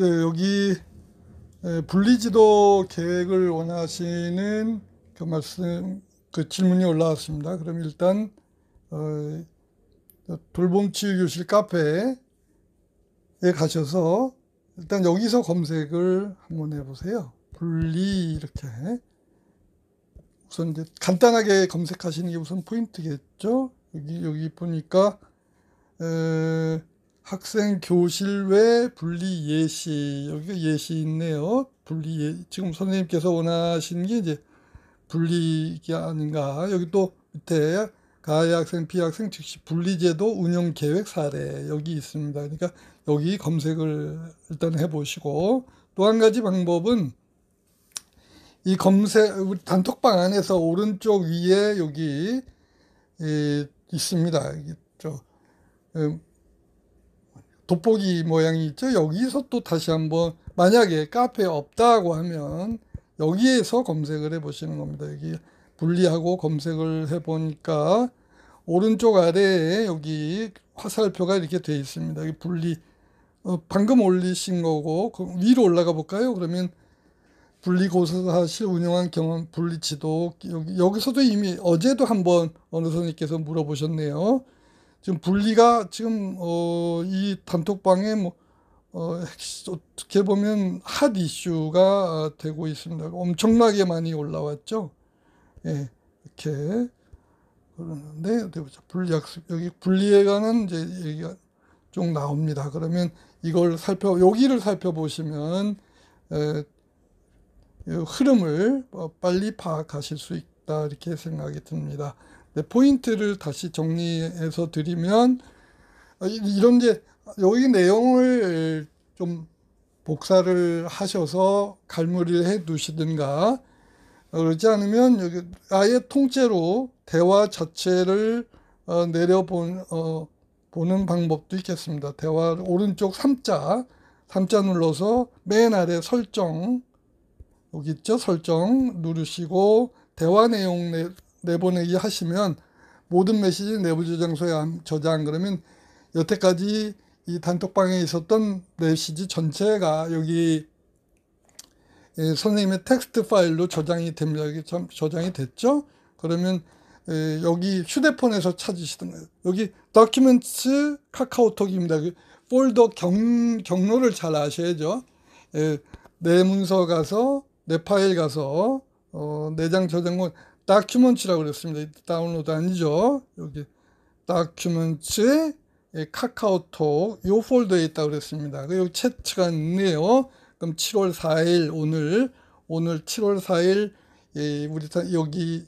네, 여기 분리지도 계획을 원하시는 그 말씀, 그 질문이 올라왔습니다. 그럼 일단 어, 돌봄치유교실 카페에 가셔서 일단 여기서 검색을 한번 해보세요. 분리 이렇게 우선 이제 간단하게 검색하시는 게 우선 포인트겠죠. 여기 여기 보니까 에, 학생 교실 외 분리 예시 여기가 예시 있네요. 분리 예, 지금 선생님께서 원하시는 게 이제 분리가 아닌가. 여기 또 밑에 가해 학생 피해 학생 즉시 분리제도 운영 계획 사례 여기 있습니다. 그러니까 여기 검색을 일단 해보시고 또 한 가지 방법은 이 검색 단톡방 안에서 오른쪽 위에 여기 있습니다. 저 음, 돋보기 모양이 있죠. 여기서 또 다시 한번 만약에 카페 없다고 하면 여기에서 검색을 해 보시는 겁니다. 여기 분리하고 검색을 해 보니까 오른쪽 아래에 여기 화살표가 이렇게 돼 있습니다. 여기 분리 어, 방금 올리신 거고 그 위로 올라가 볼까요? 그러면 분리고사실 운영한 경험 분리지도 여기, 여기서도 이미 어제도 한번 어느 선생님께서 물어보셨네요. 지금 분리가 지금 어, 이 단톡방에 뭐 어, 어떻게 보면 핫 이슈가 아, 되고 있습니다. 엄청나게 많이 올라왔죠. 예, 이렇게 그러는데 어디 보자. 분리학습 여기 분리에 관한 이제 얘기가 좀 나옵니다. 그러면 이걸 살펴 여기를 살펴보시면 에, 흐름을 어, 빨리 파악하실 수 있다 이렇게 생각이 듭니다. 네, 포인트를 다시 정리해서 드리면 아, 이런 게 여기 내용을 좀 복사를 하셔서 갈무리를 해 두시든가 그러지 않으면 여기 아예 통째로 대화 자체를 어, 내려 어, 보는 방법도 있겠습니다. 대화 오른쪽 3자 3자 눌러서 맨 아래 설정 여기 있죠 설정 누르시고 대화 내용 내보내기 하시면 모든 메시지 내부 저장소에 저장 그러면 여태까지 이 단톡방에 있었던 메시지 전체가 여기 예, 선생님의 텍스트 파일로 저장이 됩니다. 여기 참 저장이 됐죠? 그러면 예, 여기 휴대폰에서 찾으시던 거예요. 여기 d o c u 카카오톡입니다. 그 폴더 경, 경로를 잘 아셔야죠. 예, 내 문서 가서 내 파일 가서 어, 내장 저장은 다큐먼츠라고 그랬습니다. 다운로드 아니죠. 여기 다큐먼츠 예, 카카오톡 요 폴더에 있다고 그랬습니다. 여기 채트가 있네요. 그럼 7월 4일 오늘 오늘 7월 4일 우리 여기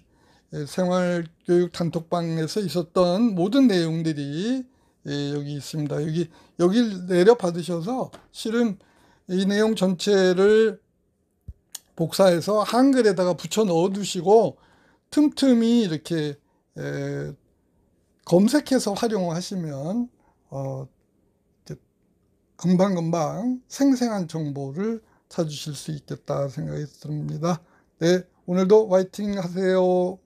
예, 생활교육 단톡방에서 있었던 모든 내용들이 예, 여기 있습니다. 여기 여기 내려 받으셔서 실은 이 내용 전체를 복사해서 한글에다가 붙여 넣어 두시고 틈틈이 이렇게 에, 검색해서 활용하시면 어, 금방금방 생생한 정보를 찾으실 수 있겠다 생각이 듭니다. 네, 오늘도 화이팅 하세요.